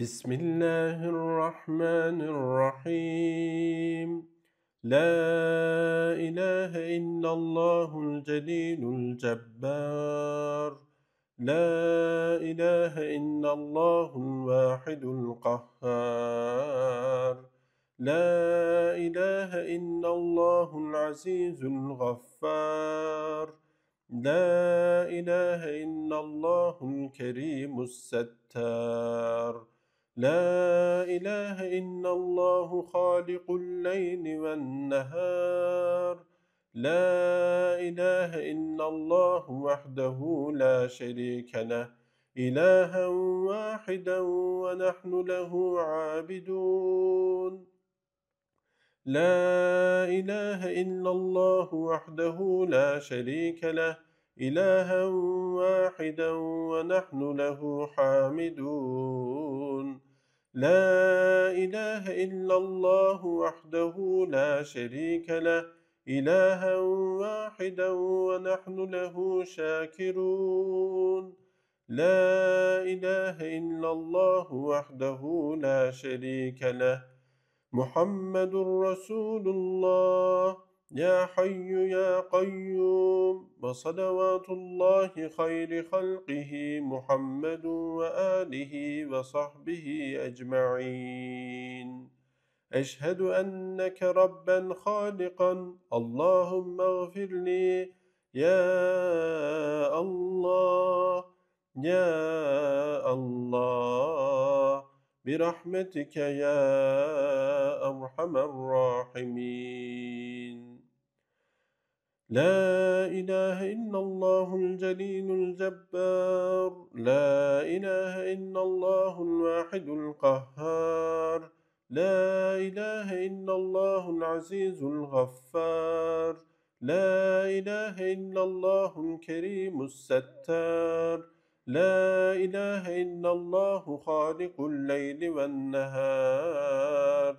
بسم الله الرحمن الرحيم لا إله إلا الله الجليل الجبار لا إله إلا الله الواحد القهار لا إله إلا الله العزيز الغفار لا إله إلا الله الكريم الستار لا إله إلا الله خالق الليل والنهار لا إله إلا الله وحده لا شريك له إلها واحدا ونحن له عابدون لا إله إلا الله وحده لا شريك له إلها واحدا ونحن له حامدون لا إله إلا الله وحده لا شريك له إلها واحدا ونحن له شاكرون لا إله إلا الله وحده لا شريك له محمد رسول الله يا حي يا قيوم وصلوات الله خير خلقه محمد وآله وصحبه أجمعين أشهد أنك ربا خالقا اللهم اغفر لي يا الله يا الله برحمتك يا أرحم الراحمين لا إله إلا الله الجليل الجبار لا إله إلا الله الواحد القهار لا إله إلا الله العزيز الغفار لا إله إلا الله الكريم الستار لا إله إلا الله خالق الليل والنهار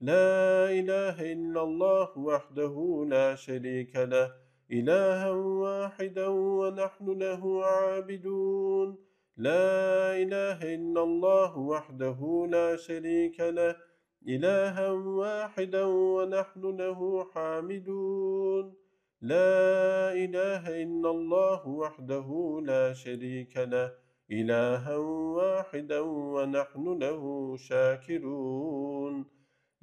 لا إله إلا الله وحده لا شريك له إلها واحدا ونحن له عابدون لا إله إلا الله وحده لا شريك له إلها واحدا ونحن له حامدون لا إله إلا الله وحده لا شريك له إلها واحدا ونحن له شاكرون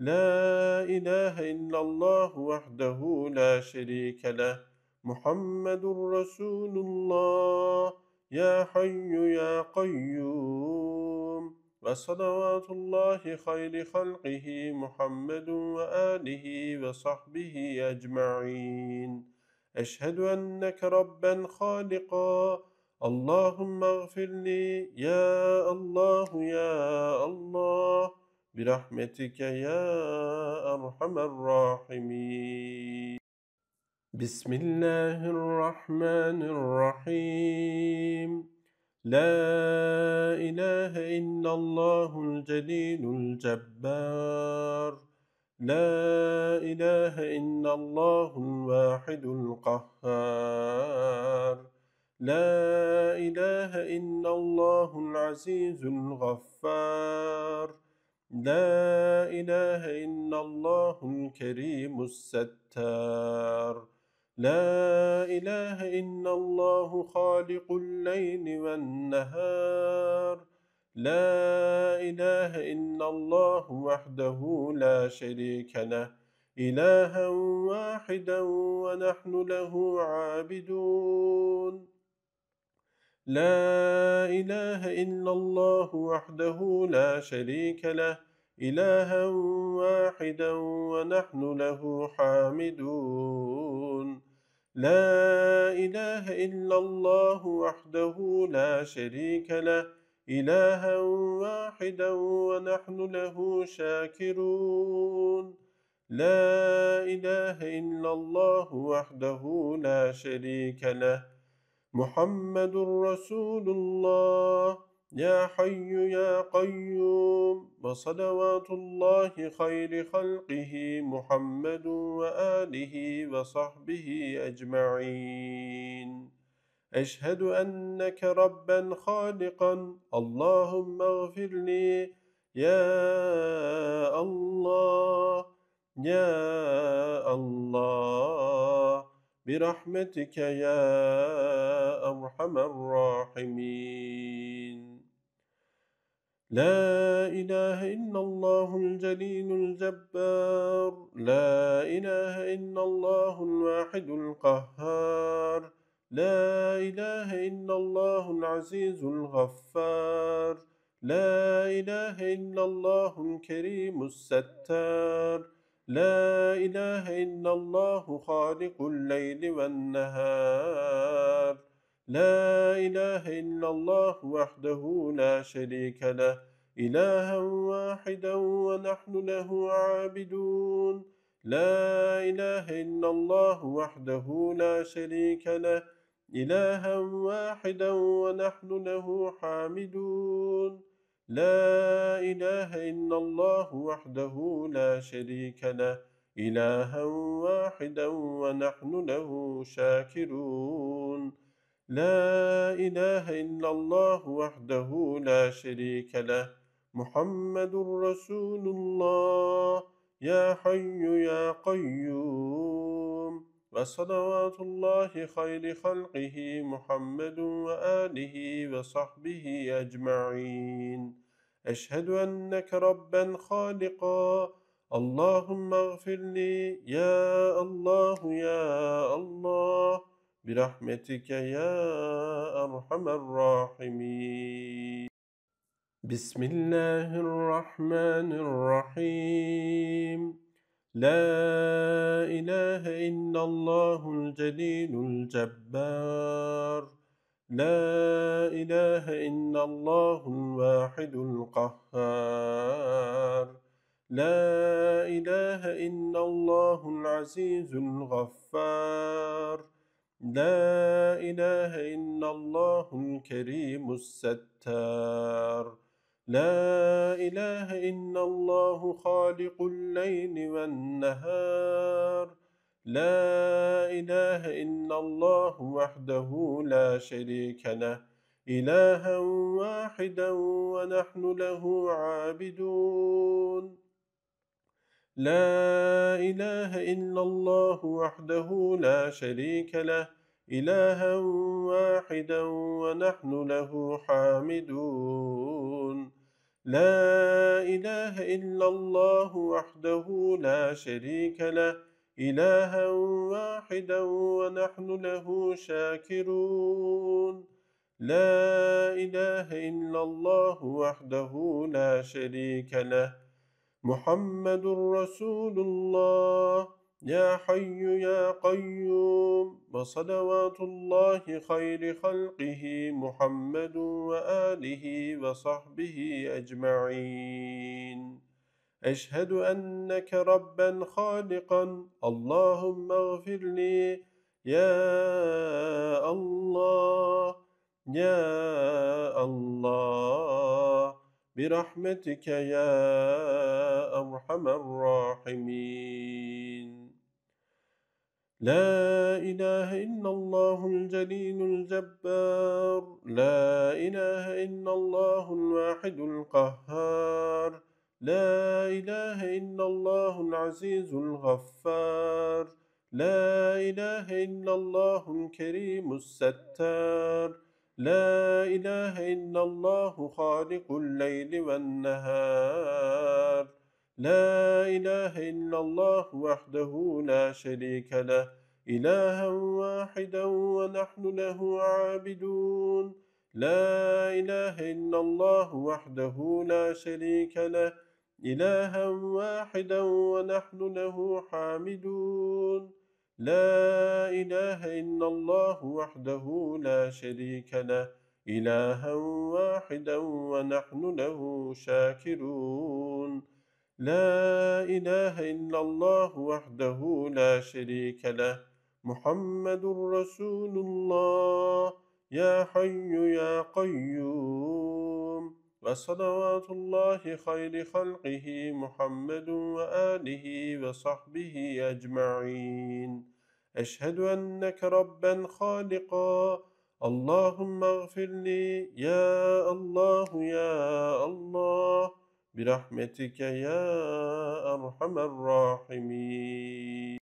لا إله إلا الله وحده لا شريك له محمد رسول الله يا حي يا قيوم وصلوات الله خير خلقه محمد وآله وصحبه أجمعين أشهد أنك ربا خالقا اللهم اغفر لي يا الله يا الله برحمتك يا أرحم الراحمين بسم الله الرحمن الرحيم لا إله إلا الله الجليل الجبار لا إله إلا الله الواحد القهار لا إله إلا الله العزيز الغفار لا إله إلا الله الكريم الستار لا إله إلا الله خالق الليل والنهار لا إله إلا الله وحده لا شريك له إلها واحدا ونحن له عابدون لا إله إلا الله وحده لا شريك له إلها واحدا ونحن له حامدون لا إله إلا الله وحده لا شريك له إلها واحدا ونحن له شاكرون لا إله إلا الله وحده لا شريك له محمد رسول الله يا حي يا قيوم وصلوات الله خير خلقه محمد وآله وصحبه أجمعين أشهد أنك ربا خالقا اللهم اغفر لي يا الله يا الله برحمتك يا أرحم الراحمين لا إله إلا الله الجليل الجبار لا إله إلا الله الواحد القهار لا إله إلا الله العزيز الغفار لا إله إلا الله الكريم الستار لا إله إلا الله خالق الليل والنهار لا إله إلا الله وحده لا شريك له إلها واحدا ونحن له عابدون لا إله إلا الله وحده لا شريك له إلها واحدا ونحن له حامدون لا إله إلا الله وحده لا شريك له إلها واحدا ونحن له شاكرون لا إله إلا الله وحده لا شريك له محمد رسول الله يا حي يا قيوم وصلوات الله خير خلقه محمد وآله وصحبه أجمعين أشهد أنك ربا خالقا اللهم اغفر لي يا الله يا الله برحمتك يا أرحم الراحمين بسم الله الرحمن الرحيم لا إله إلا الله الجليل الجبار لا إله إلا الله الواحد القهار لا إله إلا الله العزيز الغفار لا إله إلا الله الكريم الستار لا إله إلا الله خالق الليل والنهار لا إله إلا الله وحده لا شريك له إلها واحدا ونحن له عابدون لا إله إلا الله وحده لا شريك له إلها واحدا ونحن له حامدون لا إله إلا الله وحده لا شريك له إلها واحدا ونحن له شاكرون لا إله إلا الله وحده لا شريك له محمد رسول الله يا حي يا قيوم وصلوات الله خير خلقه محمد وآله وصحبه أجمعين أشهد أنك ربا خالقا اللهم اغفر لي يا الله يا الله برحمتك يا أرحم الراحمين لا إله إلا الله الجليل الجبار لا إله إلا الله الواحد القهار لا إله إلا الله العزيز الغفار لا إله إلا الله الكريم الستار لا إله إلا الله خالق الليل والنهار لا إله إلا الله وحده لا شريك له إلها واحدا ونحن له عابدون لا إله إلا الله وحده لا شريك له إلها واحدا ونحن له حامدون لا إله إلا الله وحده لا شريك له إلها واحدا ونحن له شاكرون لا إله إلا الله وحده لا شريك له محمد رسول الله يا حي يا قيوم وصلوات الله خير خلقه محمد وآله وصحبه أجمعين أشهد أنك ربا خالقا اللهم اغفر لي يا الله يا الله برحمتك يا أرحم الراحمين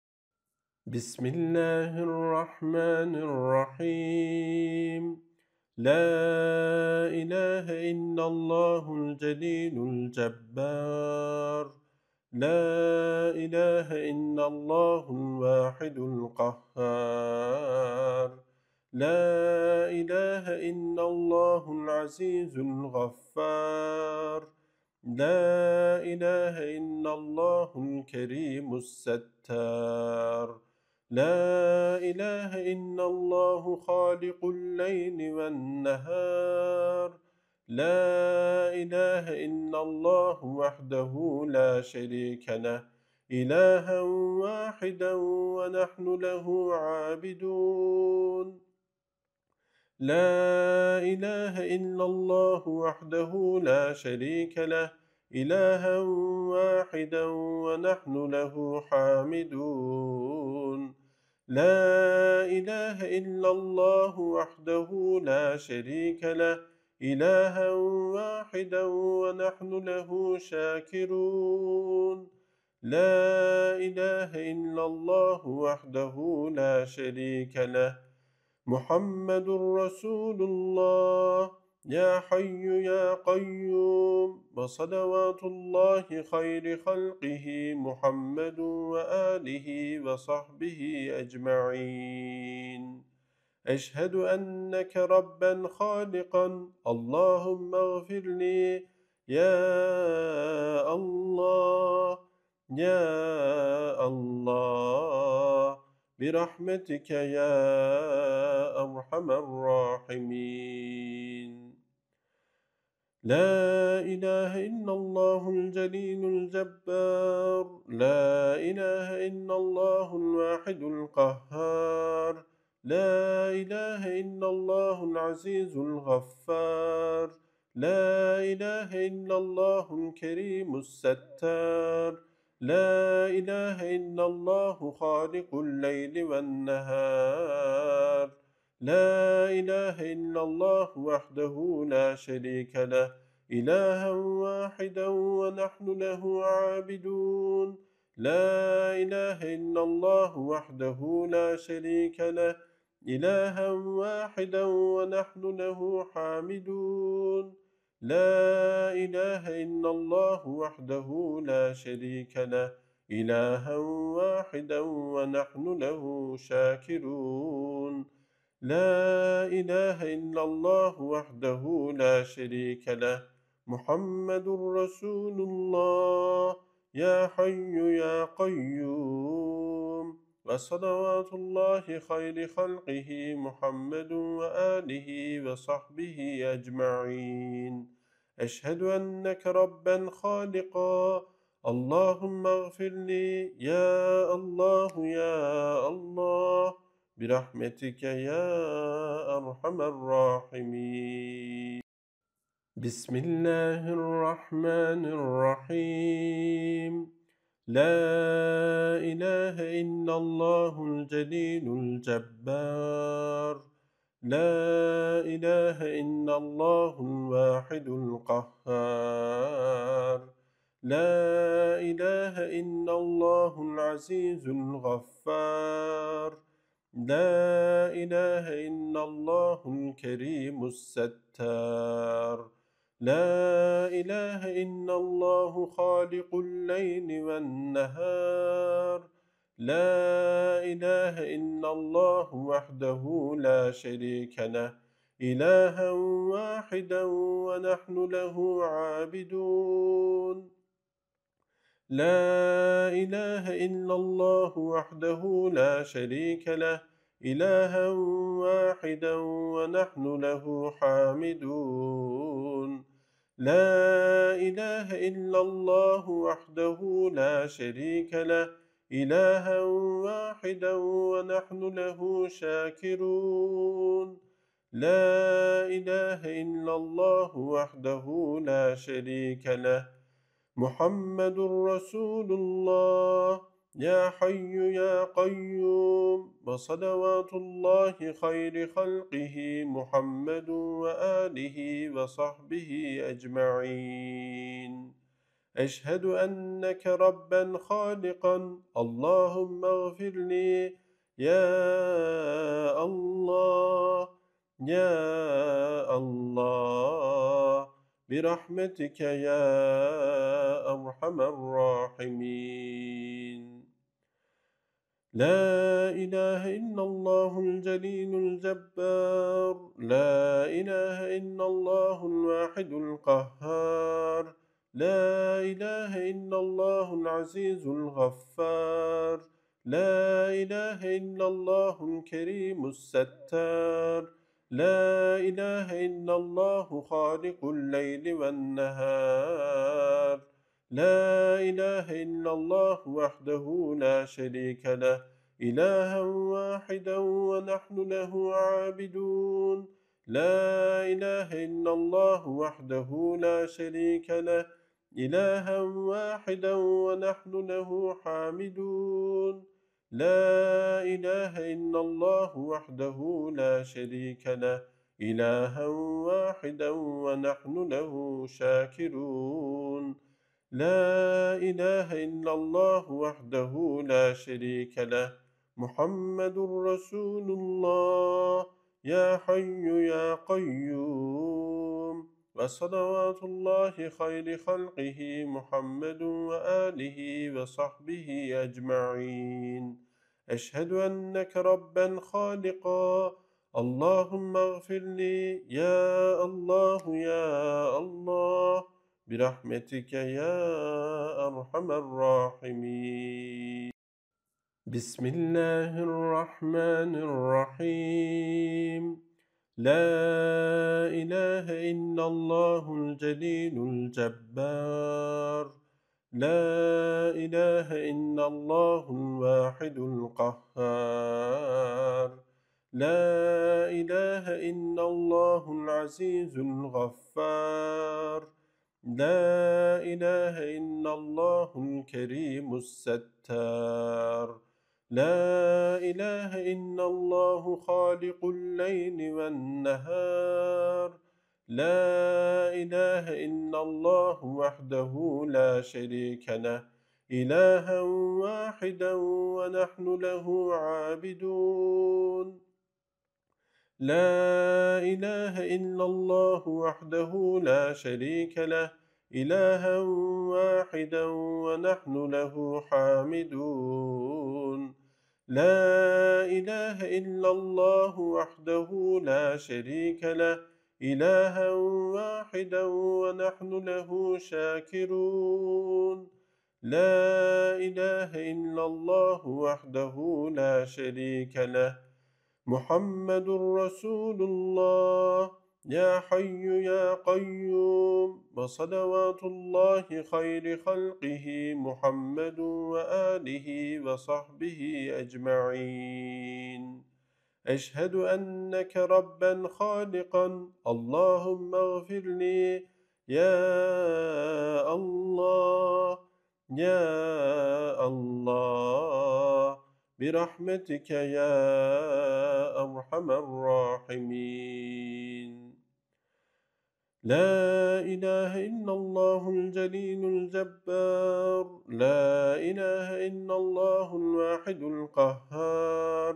بسم الله الرحمن الرحيم لا إله إلا الله الجليل الجبار لا إله إلا الله الواحد القهار لا إله إلا الله العزيز الغفار لا إله إلا الله الكريم الستار لا إله إلا الله خالق الليل والنهار لا إله إلا الله وحده لا شريك له إلها واحدا ونحن له عابدون لا إله إلا الله وحده لا شريك له إلها واحدا ونحن له حامدون لا إله إلا الله وحده لا شريك له إلها واحدا ونحن له شاكرون لا إله إلا الله وحده لا شريك له محمد رسول الله يا حي يا قيوم وصلوات الله خير خلقه محمد وآله وصحبه أجمعين أشهد أنك ربا خالقا اللهم اغفر لي يا الله يا الله برحمتك يا أرحم الراحمين لا إله إلا الله الجليل الجبار لا إله إلا الله الواحد القهار لا إله إلا الله العزيز الغفار لا إله إلا الله الكريم الستار لا إله إلا الله خالق الليل والنهار لا إله إلا الله وحده لا شريك له إلها واحدا ونحن له عابدون لا إله إلا الله وحده لا شريك له إلها واحدا ونحن له حامدون لا إله إلا الله وحده لا شريك له إلها واحدا ونحن له شاكرون لا إله إلا الله وحده لا شريك له محمد رسول الله يا حي يا قيوم وصلوات الله خير خلقه محمد وآله وصحبه أجمعين أشهد أنك ربا خالقا اللهم اغفر لي يا الله يا الله برحمتك يا أرحم الراحمين بسم الله الرحمن الرحيم لا إله إلا الله الجليل الجبار لا إله إلا الله الواحد القهار لا إله إلا الله العزيز الغفار لا إله إلا الله الكريم الستار لا إله إلا الله خالق الليل والنهار لا إله إلا الله وحده لا شريك له إلها واحدا ونحن له عابدون لا إله إلا الله وحده لا شريك له إلها واحدا ونحن له حامدون لا إله إلا الله وحده لا شريك له إلها واحدا ونحن له شاكرون لا إله إلا الله وحده لا شريك له محمد رسول الله يا حي يا قيوم وصلوات الله خير خلقه محمد وآله وصحبه أجمعين أشهد أنك ربا خالقا اللهم اغفر لي يا الله يا الله برحمتك يا أرحم الراحمين لا إله إلا الله الجليل الجبار لا إله إلا الله الواحد القهار لا إله إلا الله العزيز الغفار لا إله إلا الله الكريم الستار لا إله إلا الله خالق الليل والنهار لا إله إلا الله وحده لا شريك له إلها واحدا ونحن له عابدون لا إله إلا الله وحده لا شريك له إلها واحدا ونحن له حامدون لا إله إلا الله وحده لا شريك له إلها واحدا ونحن له شاكرون لا إله إلا الله وحده لا شريك له محمد رسول الله يا حي يا قيوم وصلوات الله خير خلقه محمد وآله وصحبه أجمعين أشهد أنك ربا خالقا اللهم اغفر لي يا الله يا الله برحمتك يا أرحم الراحمين بسم الله الرحمن الرحيم لا إله إلا الله الجليل الجبار لا إله إلا الله الواحد القهار لا إله إلا الله العزيز الغفار لا إله إلا الله الكريم الستار لا إله إلا الله خالق الليل والنهار لا إله إلا الله وحده لا شريك له إلها واحدا ونحن له عابدون لا إله إلا الله وحده لا شريك له إلها واحدا ونحن له حامدون لا إله إلا الله وحده لا شريك له إلها واحدا ونحن له شاكرون لا إله إلا الله وحده لا شريك له محمد رسول الله يا حي يا قيوم وصلوات الله خير خلقه محمد وآله وصحبه أجمعين أشهد أنك ربا خالقا اللهم اغفر لي يا الله يا الله برحمتك يا أرحم الراحمين لا إله إلا الله الجليل الجبار لا إله إلا الله الواحد القهار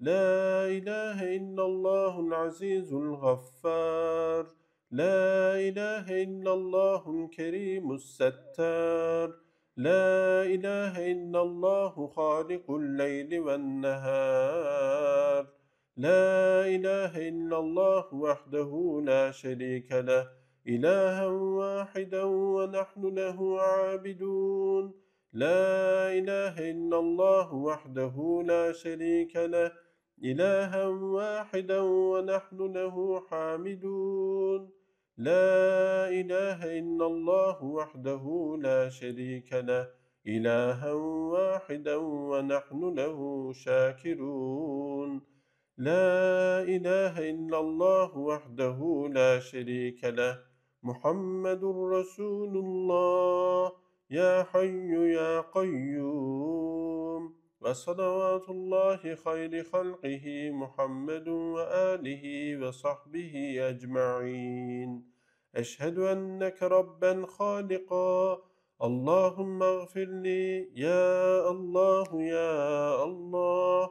لا إله إلا الله العزيز الغفار لا إله إلا الله الكريم الستار لا إله إلا الله خالق الليل والنهار لا إله إلا الله وحده لا شريك له إلها واحدا ونحن له عابدون لا إله إلا الله وحده لا شريك له إلها واحدا ونحن له حامدون لا إله إلا الله وحده لا شريك له إلها واحدا ونحن له شاكرون لا إله إلا الله وحده لا شريك له محمد رسول الله يا حي يا قيوم وصلوات الله خير خلقه محمد وآله وصحبه أجمعين أشهد أنك ربا خالقا اللهم اغفر لي يا الله يا الله